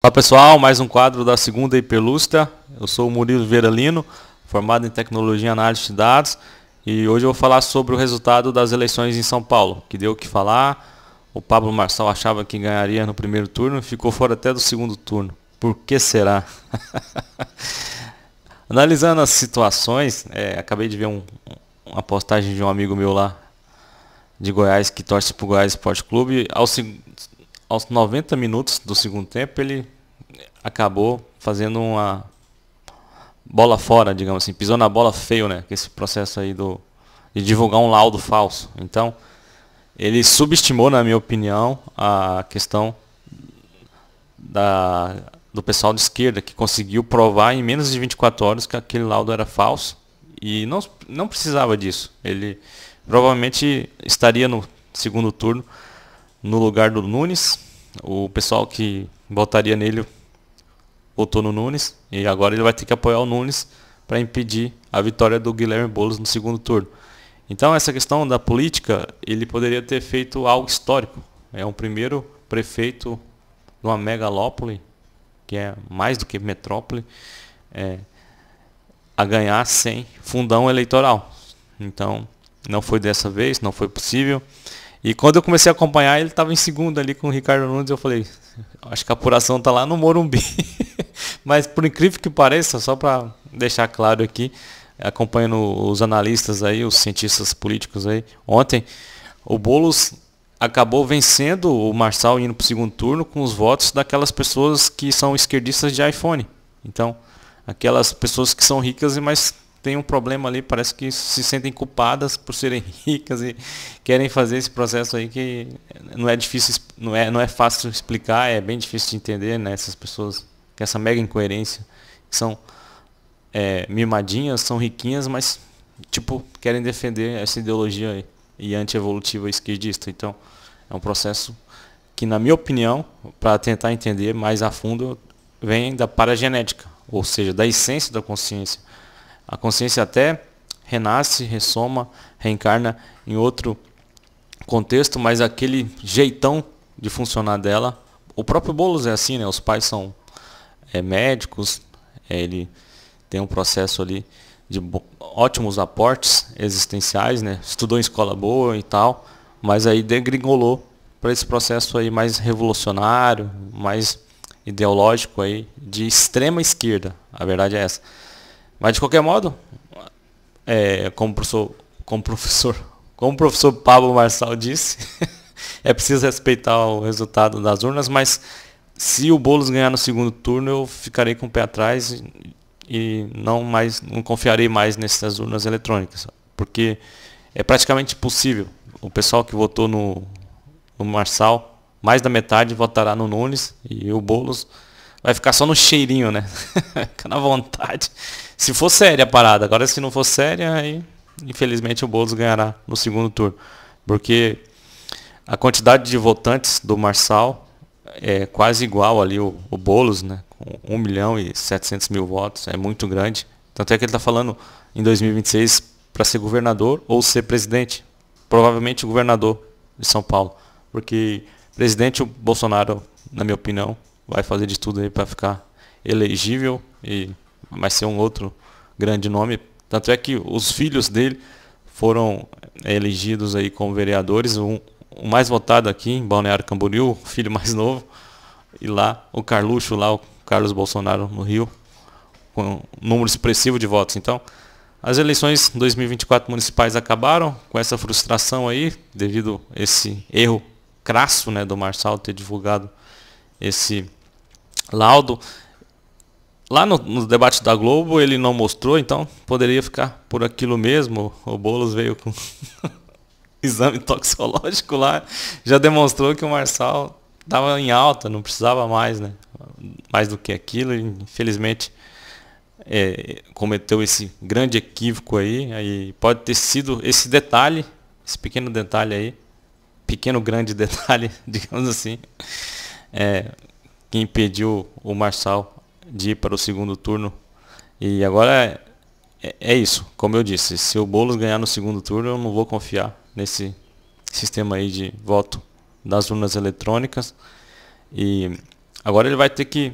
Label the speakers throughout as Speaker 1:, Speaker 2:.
Speaker 1: Olá pessoal, mais um quadro da segunda Hiperlustra. Eu sou o Murilo Veralino, formado em Tecnologia e Análise de Dados, e hoje eu vou falar sobre o resultado das eleições em São Paulo, que deu o que falar. O Pablo Marçal achava que ganharia no primeiro turno, ficou fora até do segundo turno. Por que será? Analisando as situações, é, acabei de ver um, uma postagem de um amigo meu lá de Goiás que torce para o Goiás Esporte Clube. Ao, aos 90 minutos do segundo tempo, ele acabou fazendo uma bola fora, digamos assim, pisou na bola feio, né? Esse processo aí do, de divulgar um laudo falso. Então, ele subestimou, na minha opinião, a questão da, do pessoal de esquerda, que conseguiu provar em menos de 24 horas que aquele laudo era falso. E não, não precisava disso. Ele provavelmente estaria no segundo turno no lugar do Nunes. O pessoal que votaria nele votou no Nunes. E agora ele vai ter que apoiar o Nunes para impedir a vitória do Guilherme Boulos no segundo turno. Então essa questão da política, ele poderia ter feito algo histórico. É um primeiro prefeito de uma megalópole, que é mais do que metrópole, é, a ganhar sem fundão eleitoral. Então, não foi dessa vez, não foi possível. E quando eu comecei a acompanhar, ele estava em segundo ali com o Ricardo Nunes. Eu falei, acho que a apuração está lá no Morumbi. Mas por incrível que pareça, só para deixar claro aqui, acompanhando os analistas aí, os cientistas políticos aí, ontem, o Boulos acabou vencendo o Marçal indo para o segundo turno com os votos daquelas pessoas que são esquerdistas de iPhone. Então, aquelas pessoas que são ricas, e mais têm um problema ali, parece que se sentem culpadas por serem ricas e querem fazer esse processo aí que não é difícil, não é, não é fácil explicar, é bem difícil de entender, né? Essas pessoas com essa mega incoerência, que são é, mimadinhas, são riquinhas, mas tipo, querem defender essa ideologia aí, e anti-evolutiva esquerdista. Então, é um processo que, na minha opinião, para tentar entender mais a fundo, vem da paragenética, ou seja, da essência da consciência. A consciência até renasce, ressoma, reencarna em outro contexto, mas aquele jeitão de funcionar dela. O próprio Boulos é assim, né? Os pais são é, médicos, é, ele tem um processo ali de ótimos aportes existenciais, né? Estudou em escola boa e tal, mas aí degringolou para esse processo aí mais revolucionário, mais ideológico aí de extrema esquerda. A verdade é essa. Mas de qualquer modo, é, como, professor, como professor, como o professor Pablo Marçal disse, é preciso respeitar o resultado das urnas, mas se o Boulos ganhar no segundo turno, eu ficarei com o pé atrás e, e não mais não confiarei mais nessas urnas eletrônicas, porque é praticamente impossível. O pessoal que votou no, no Marçal, mais da metade votará no Nunes e o Boulos vai ficar só no cheirinho, né? Fica na vontade. Se for séria a parada. Agora, se não for séria, aí, infelizmente, o Boulos ganhará no segundo turno. Porque a quantidade de votantes do Marçal é quase igual ali o, o Boulos, né? Com 1 milhão e 700 mil votos. É muito grande. Tanto é que ele está falando em 2026 para ser governador ou ser presidente. Provavelmente governador de São Paulo. Porque presidente o Bolsonaro, na minha opinião, vai fazer de tudo aí para ficar elegível e vai ser um outro grande nome. Tanto é que os filhos dele foram é, elegidos aí como vereadores. Um, o mais votado aqui em Balneário Camboriú, o filho mais novo, e lá o Carluxo, lá o Carlos Bolsonaro no Rio, com um número expressivo de votos. Então, as eleições 2024 municipais acabaram com essa frustração aí, devido a esse erro crasso né, do Marçal ter divulgado esse laudo. Lá no, no, debate da Globo ele não mostrou, então poderia ficar por aquilo mesmo. O Boulos veio com exame toxicológico lá, já demonstrou que o Marçal estava em alta, não precisava mais, né? Mais do que aquilo, infelizmente é, cometeu esse grande equívoco aí. aí. Pode ter sido esse detalhe, esse pequeno detalhe aí, pequeno grande detalhe, digamos assim, é, que impediu o Marçal de ir para o segundo turno. E agora é, é isso, como eu disse, se o Boulos ganhar no segundo turno, eu não vou confiar nesse sistema aí de voto das urnas eletrônicas. E agora ele vai ter que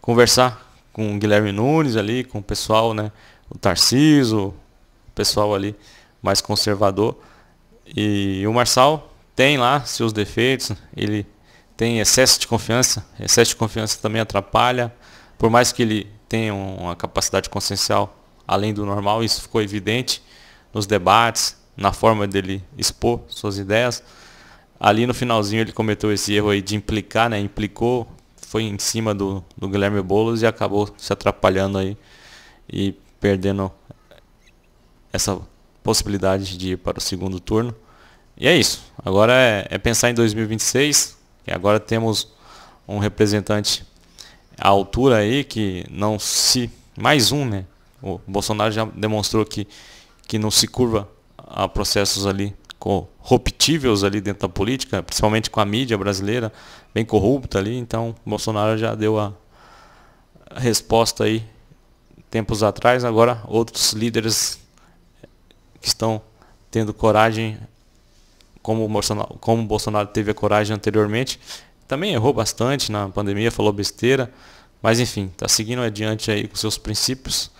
Speaker 1: conversar com o Guilherme Nunes ali, com o pessoal, né? O Tarciso, o pessoal ali mais conservador. E o Marçal tem lá seus defeitos, ele tem excesso de confiança. Excesso de confiança também atrapalha. Por mais que ele tenha uma capacidade consciencial além do normal, isso ficou evidente nos debates, na forma dele expor suas ideias. Ali no finalzinho ele cometeu esse erro aí de implicar, né? Implicou, foi em cima do, do Guilherme Boulos e acabou se atrapalhando aí e perdendo essa possibilidade de ir para o segundo turno. E é isso. Agora é, é pensar em 2026, e agora temos um representante à altura aí que não se. Mais um, né? O Bolsonaro já demonstrou que, que não se curva a processos ali corruptíveis ali dentro da política, principalmente com a mídia brasileira, bem corrupta ali. Então, Bolsonaro já deu a resposta aí tempos atrás. Agora, outros líderes que estão tendo coragem como o Bolsonaro, como o Bolsonaro teve a coragem anteriormente, também errou bastante na pandemia, falou besteira, mas enfim, está seguindo adiante aí com seus princípios.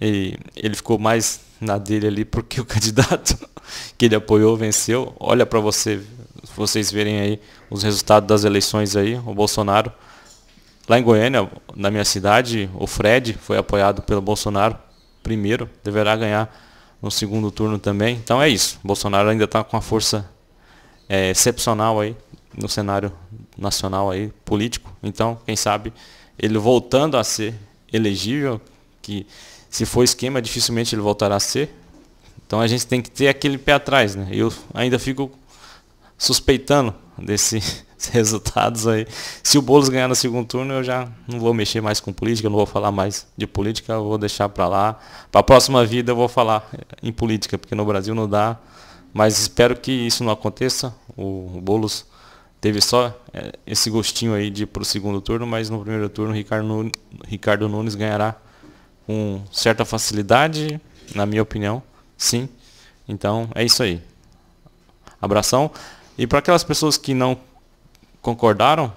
Speaker 1: E ele ficou mais na dele ali porque o candidato que ele apoiou venceu. Olha para você, vocês verem aí os resultados das eleições aí, o Bolsonaro. Lá em Goiânia, na minha cidade, o Fred foi apoiado pelo Bolsonaro primeiro, deverá ganhar no segundo turno também. Então é isso. O Bolsonaro ainda está com a força é, excepcional aí no cenário nacional aí político. Então, quem sabe ele voltando a ser elegível, que se for esquema dificilmente ele voltará a ser. Então a gente tem que ter aquele pé atrás, né? Eu ainda fico suspeitando desses resultados aí. Se o Boulos ganhar no segundo turno, eu já não vou mexer mais com política, não vou falar mais de política, eu vou deixar para lá. Para a próxima vida eu vou falar em política, porque no Brasil não dá. Mas espero que isso não aconteça. O, o Boulos teve só é, esse gostinho aí de ir para o segundo turno, mas no primeiro turno Ricardo Nunes, Ricardo Nunes ganhará com certa facilidade, na minha opinião, sim. Então é isso aí. Abração. E para aquelas pessoas que não concordaram,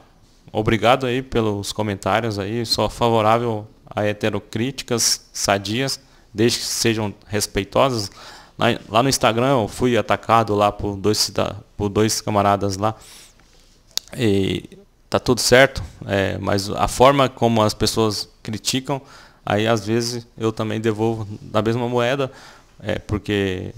Speaker 1: obrigado aí pelos comentários aí. Sou favorável a heterocríticas sadias, desde que sejam respeitosas. Lá, lá no Instagram eu fui atacado lá por dois, por dois camaradas lá. E tá tudo certo, é, mas a forma como as pessoas criticam, aí às vezes eu também devolvo da mesma moeda, é, porque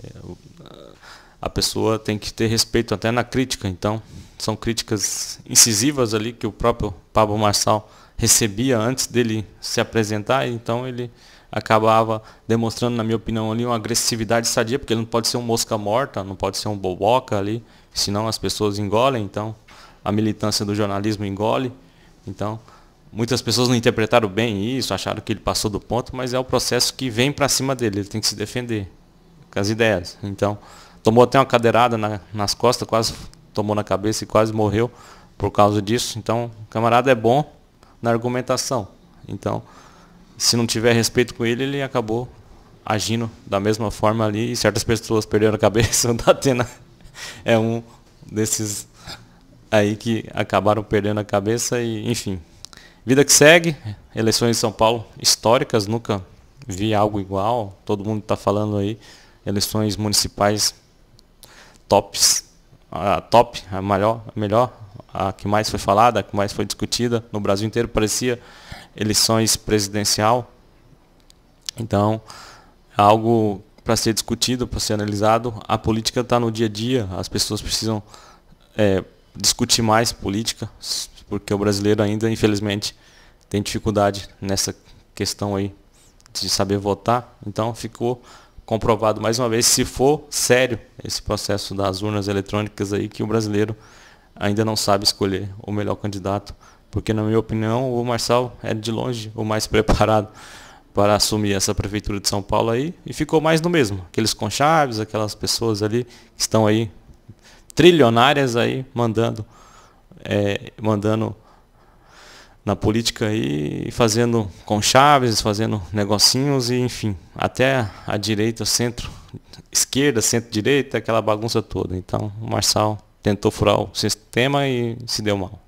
Speaker 1: a pessoa tem que ter respeito até na crítica. Então, são críticas incisivas ali que o próprio Pablo Marçal recebia antes dele se apresentar, então ele acabava demonstrando, na minha opinião, ali uma agressividade sadia, porque ele não pode ser um mosca morta, não pode ser um boboca ali, senão as pessoas engolem, então a militância do jornalismo engole. Então, muitas pessoas não interpretaram bem isso, acharam que ele passou do ponto, mas é o processo que vem para cima dele, ele tem que se defender com as ideias. Então, tomou até uma cadeirada na, nas costas, quase tomou na cabeça e quase morreu por causa disso. Então, o camarada é bom na argumentação. Então, se não tiver respeito com ele, ele acabou agindo da mesma forma ali e certas pessoas perderam a cabeça. O Datena é um desses aí que acabaram perdendo a cabeça e enfim. Vida que segue, eleições em São Paulo históricas, nunca vi algo igual, todo mundo está falando aí, eleições municipais tops, a top, a melhor, a melhor, a que mais foi falada, a que mais foi discutida no Brasil inteiro, parecia eleições presidencial. Então, é algo para ser discutido, para ser analisado. A política está no dia a dia, as pessoas precisam é, discutir mais política, porque o brasileiro ainda, infelizmente, tem dificuldade nessa questão aí de saber votar. Então, ficou comprovado mais uma vez, se for sério esse processo das urnas eletrônicas aí, que o brasileiro ainda não sabe escolher o melhor candidato porque na minha opinião o Marçal é de longe o mais preparado para assumir essa prefeitura de São Paulo aí e ficou mais do mesmo, aqueles conchaves, aquelas pessoas ali que estão aí trilionárias aí mandando é, mandando na política aí, fazendo conchaves, fazendo negocinhos e enfim, até a direita, centro, esquerda, centro-direita, aquela bagunça toda. Então o Marçal tentou furar o sistema e se deu mal.